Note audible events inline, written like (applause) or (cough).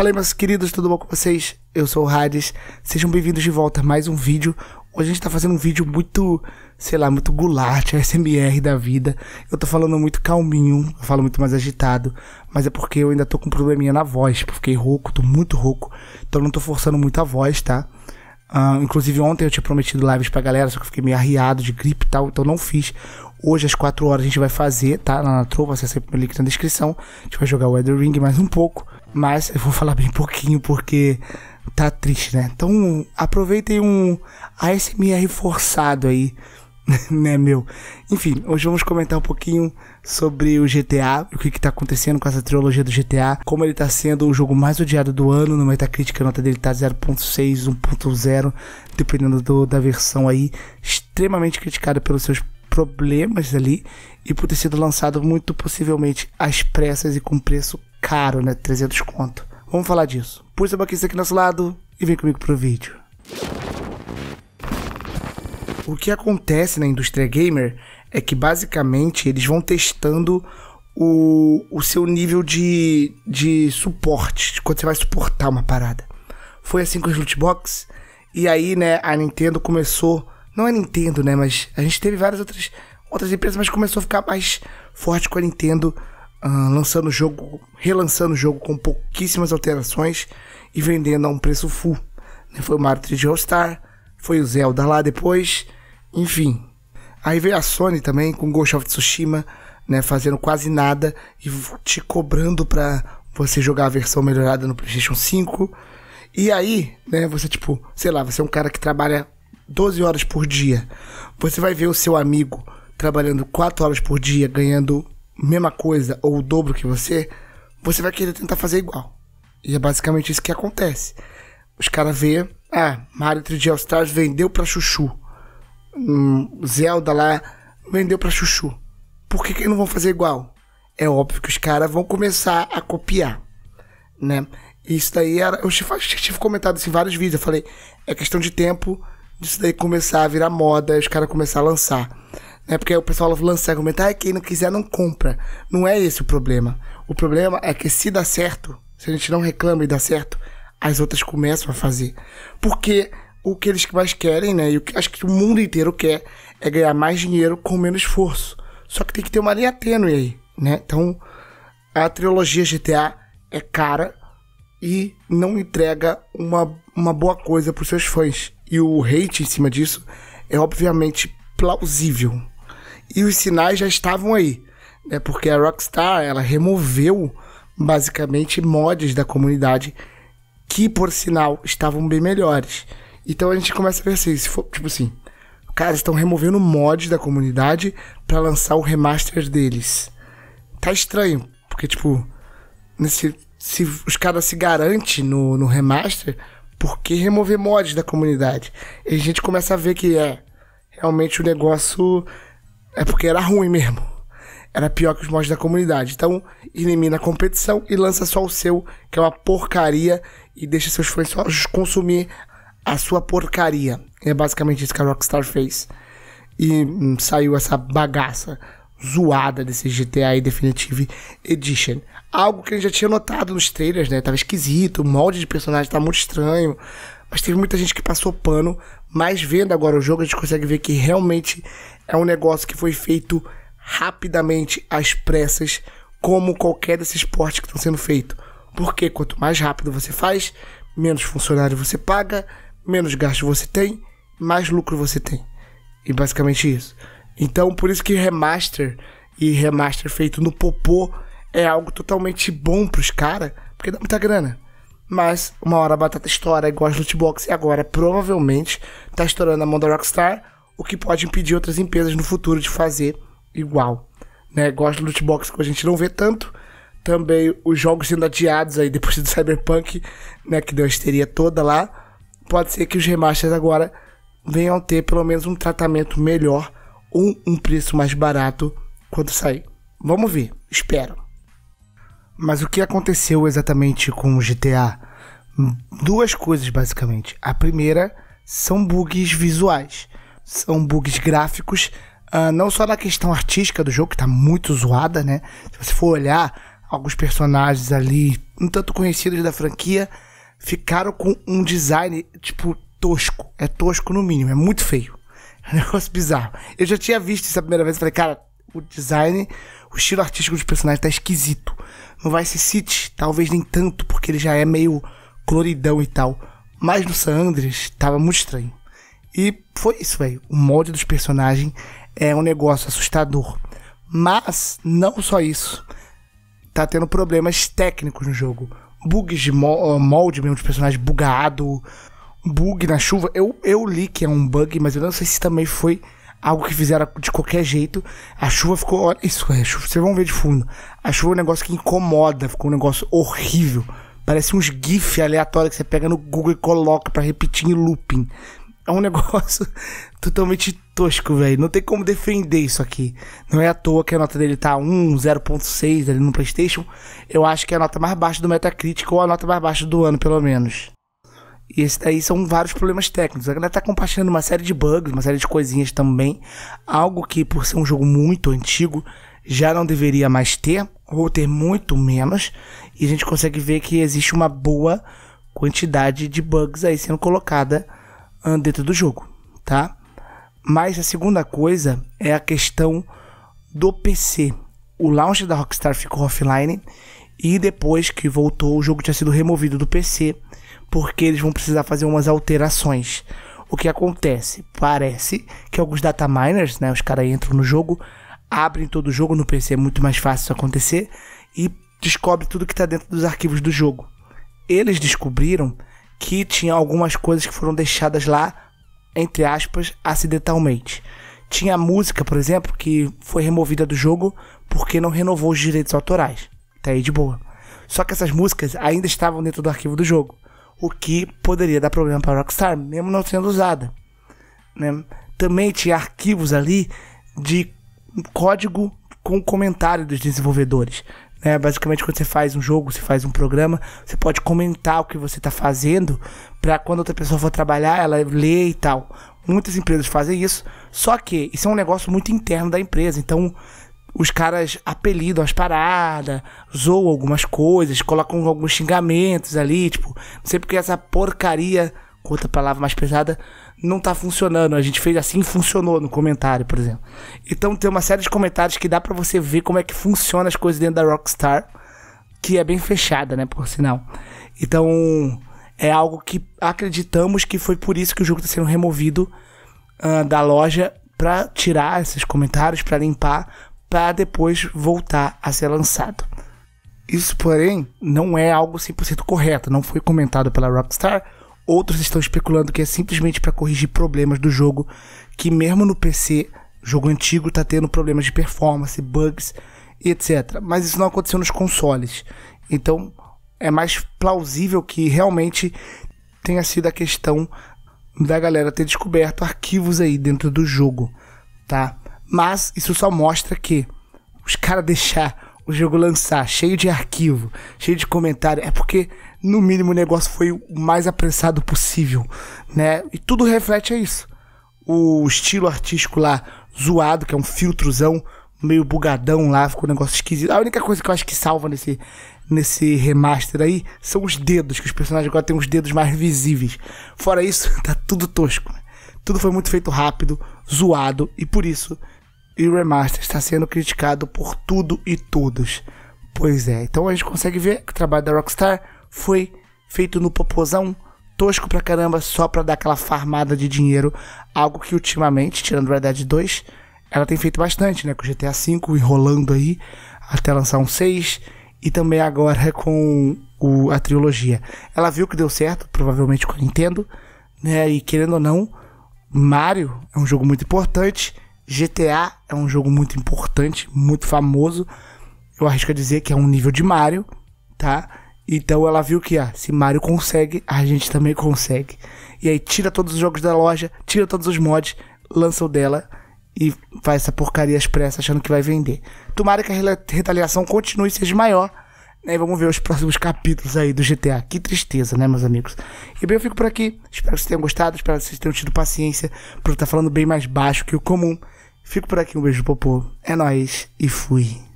Fala aí, meus queridos, tudo bom com vocês? Eu sou o Hades, sejam bem-vindos de volta a mais um vídeo. Hoje a gente tá fazendo um vídeo muito, sei lá, muito gulat, SMR (laughs) da vida. Eu tô falando muito calminho, eu falo muito mais agitado, mas é porque eu ainda tô com um probleminha na voz, porque fiquei rouco, tô muito rouco, então não tô forçando muito a voz, tá? Uh, inclusive ontem eu tinha prometido lives pra galera, só que eu fiquei meio arriado de gripe e tal, então não fiz. Hoje às 4 horas a gente vai fazer, tá? Na, na trova, sempre o link na descrição. A gente vai jogar o Weather Ring mais um pouco. Mas eu vou falar bem pouquinho porque tá triste, né? Então aproveitem um ASMR forçado aí, (laughs) né, meu? Enfim, hoje vamos comentar um pouquinho sobre o GTA, o que, que tá acontecendo com essa trilogia do GTA, como ele tá sendo o jogo mais odiado do ano, no Metacritic a nota dele tá 0.6, 1.0, dependendo do, da versão aí, extremamente criticado pelos seus problemas ali e por ter sido lançado muito possivelmente às pressas e com preço caro, né? 300 conto. Vamos falar disso. Puxa a aqui nosso lado e vem comigo pro vídeo. O que acontece na indústria gamer é que basicamente eles vão testando o, o seu nível de, de suporte, de quanto você vai suportar uma parada. Foi assim com os lootbox, e aí, né, a Nintendo começou, não é Nintendo, né, mas a gente teve várias outras, outras empresas, mas começou a ficar mais forte com a Nintendo ah, lançando o jogo, relançando o jogo com pouquíssimas alterações e vendendo a um preço full. Né, foi o Mario 3D All Star, foi o Zelda lá depois, enfim. Aí veio a Sony também com Ghost of Tsushima, né, fazendo quase nada e te cobrando pra você jogar a versão melhorada no PlayStation 5. E aí, né, você tipo, sei lá, você é um cara que trabalha 12 horas por dia. Você vai ver o seu amigo trabalhando 4 horas por dia, ganhando mesma coisa ou o dobro que você, você vai querer tentar fazer igual. E é basicamente isso que acontece. Os caras vê, ah, Mario 3 All Stars vendeu pra Chuchu. Hum, Zelda lá vendeu pra Chuchu. Por que, que não vão fazer igual? É óbvio que os caras vão começar a copiar, né? Isso daí era. Eu tive comentado isso em vários vídeos. Eu falei, é questão de tempo disso daí começar a virar moda e os caras começar a lançar. É porque o pessoal lança argumentar, ah, quem não quiser não compra. Não é esse o problema. O problema é que se dá certo, se a gente não reclama e dá certo, as outras começam a fazer. Porque o que eles mais querem, né? E o que acho que o mundo inteiro quer é ganhar mais dinheiro com menos esforço. Só que tem que ter uma linha tênue aí, né? Então, a trilogia GTA é cara e não entrega uma, uma boa coisa para os seus fãs e o hate em cima disso é obviamente plausível. E os sinais já estavam aí, né? Porque a Rockstar, ela removeu basicamente mods da comunidade que, por sinal, estavam bem melhores. Então a gente começa a ver assim, se for, tipo assim, cara, estão removendo mods da comunidade para lançar o remaster deles. Tá estranho, porque tipo, nesse, se os caras se garantem no, no remaster, por que remover mods da comunidade? E a gente começa a ver que é realmente o negócio é porque era ruim mesmo. Era pior que os mods da comunidade. Então, elimina a competição e lança só o seu, que é uma porcaria, e deixa seus fãs só consumir a sua porcaria. É basicamente isso que a Rockstar fez. E hum, saiu essa bagaça zoada desse GTA Definitive Edition algo que a gente já tinha notado nos trailers, né? Tava esquisito, o molde de personagem tá muito estranho. Mas teve muita gente que passou pano. Mas vendo agora o jogo, a gente consegue ver que realmente é um negócio que foi feito rapidamente, às pressas, como qualquer desses esportes que estão sendo feitos. Porque quanto mais rápido você faz, menos funcionário você paga, menos gasto você tem, mais lucro você tem. E basicamente isso. Então, por isso que remaster e remaster feito no popô é algo totalmente bom pros caras, porque dá muita grana. Mas uma hora a batata estoura igual as loot box e agora provavelmente tá estourando a mão da Rockstar, o que pode impedir outras empresas no futuro de fazer igual. Né? Igual as loot box que a gente não vê tanto, também os jogos sendo adiados aí depois do (laughs) Cyberpunk, né, que deu a histeria toda lá. Pode ser que os remasters agora venham ter pelo menos um tratamento melhor ou um preço mais barato quando sair. Vamos ver, espero. Mas o que aconteceu exatamente com o GTA? Duas coisas, basicamente. A primeira são bugs visuais, são bugs gráficos, uh, não só na questão artística do jogo, que está muito zoada, né? Se você for olhar, alguns personagens ali, um tanto conhecidos da franquia, ficaram com um design, tipo, tosco. É tosco no mínimo, é muito feio. (laughs) É um negócio bizarro. Eu já tinha visto isso a primeira vez, falei, cara, o design o estilo artístico dos personagens tá esquisito. No Vice City, talvez nem tanto, porque ele já é meio coloridão e tal. Mas no San Andreas, tava muito estranho. E foi isso, velho. O molde dos personagens é um negócio assustador. Mas, não só isso. Tá tendo problemas técnicos no jogo. Bugs de molde mesmo, de personagem bugado. Bug na chuva. Eu, eu li que é um bug, mas eu não sei se também foi algo que fizeram de qualquer jeito. A chuva ficou. Olha isso, é, chuva, vocês vão ver de fundo. A chuva é um negócio que incomoda, ficou um negócio horrível. Parece uns GIF aleatórios que você pega no Google e coloca para repetir em looping. É um (laughs) negócio totalmente tosco, velho. Não tem como defender isso aqui. Não é à toa que a nota dele tá 1, 0.6 ali no PlayStation. Eu acho que é a nota mais baixa do Metacritic ou a nota mais baixa do ano, pelo menos. E esse daí são vários problemas técnicos. A galera tá compartilhando uma série de bugs, uma série de coisinhas também. Algo que, por ser um jogo muito antigo, já não deveria mais ter, ou ter muito menos. E a gente consegue ver que existe uma boa quantidade de bugs aí sendo colocada dentro do jogo, tá? Mas a segunda coisa é a questão do PC. O launch da Rockstar ficou offline e depois que voltou, o jogo tinha sido removido do PC porque eles vão precisar fazer umas alterações. O que acontece? Parece que alguns data miners, né, os caras entram no jogo, abrem todo o jogo no PC, é muito mais fácil isso acontecer e descobre tudo que está dentro dos arquivos do jogo. Eles descobriram que tinha algumas coisas que foram deixadas lá entre aspas acidentalmente. Tinha música, por exemplo, que foi removida do jogo porque não renovou os direitos autorais. Tá aí de boa. Só que essas músicas ainda estavam dentro do arquivo do jogo o que poderia dar problema para a Rockstar, mesmo não sendo usada. Né? Também tinha arquivos ali de código com comentário dos desenvolvedores. Né? Basicamente, quando você faz um jogo, você faz um programa, você pode comentar o que você está fazendo para quando outra pessoa for trabalhar, ela lê e tal. Muitas empresas fazem isso, só que isso é um negócio muito interno da empresa. Então, os caras apelidam as paradas, zoam algumas coisas, colocam alguns xingamentos ali, tipo, não sei porque essa porcaria, com outra palavra mais pesada, não tá funcionando. A gente fez assim e funcionou no comentário, por exemplo. Então tem uma série de comentários que dá para você ver como é que funciona as coisas dentro da Rockstar, que é bem fechada, né, por sinal. Então, é algo que acreditamos que foi por isso que o jogo tá sendo removido uh, da loja para tirar esses comentários, para limpar, para depois voltar a ser lançado. Isso, porém, não é algo 100% correto, não foi comentado pela Rockstar. Outros estão especulando que é simplesmente para corrigir problemas do jogo, que mesmo no PC, jogo antigo está tendo problemas de performance, bugs, etc. Mas isso não aconteceu nos consoles. Então, é mais plausível que realmente tenha sido a questão da galera ter descoberto arquivos aí dentro do jogo, tá? Mas isso só mostra que os caras deixar o jogo lançar cheio de arquivo, cheio de comentário, é porque no mínimo o negócio foi o mais apressado possível, né? E tudo reflete a isso. O estilo artístico lá zoado, que é um filtrozão meio bugadão lá, ficou um negócio esquisito. A única coisa que eu acho que salva nesse nesse remaster aí são os dedos, que os personagens agora têm os dedos mais visíveis. Fora isso, (laughs) tá tudo tosco. Né? Tudo foi muito feito rápido, zoado e por isso e remaster está sendo criticado por tudo e todos. Pois é, então a gente consegue ver que o trabalho da Rockstar foi feito no popozão tosco pra caramba só pra dar aquela farmada de dinheiro, algo que ultimamente, tirando Red Dead 2, ela tem feito bastante, né, com GTA V enrolando aí até lançar um 6 e também agora (laughs) com o, a trilogia. Ela viu que deu certo, provavelmente com a Nintendo, né? E querendo ou não, Mario é um jogo muito importante GTA é um jogo muito importante, muito famoso. Eu arrisco a dizer que é um nível de Mario, tá? Então ela viu que, ah, se Mario consegue, a gente também consegue. E aí tira todos os jogos da loja, tira todos os mods, lança o dela e faz essa porcaria expressa achando que vai vender. Tomara que a retaliação continue e seja maior. Né? Vamos ver os próximos capítulos aí do GTA. Que tristeza, né, meus amigos? E bem, eu fico por aqui. Espero que vocês tenham gostado, espero que vocês tenham tido paciência por estar falando bem mais baixo que o comum. Fico por aqui, um beijo popô. É nóis e fui.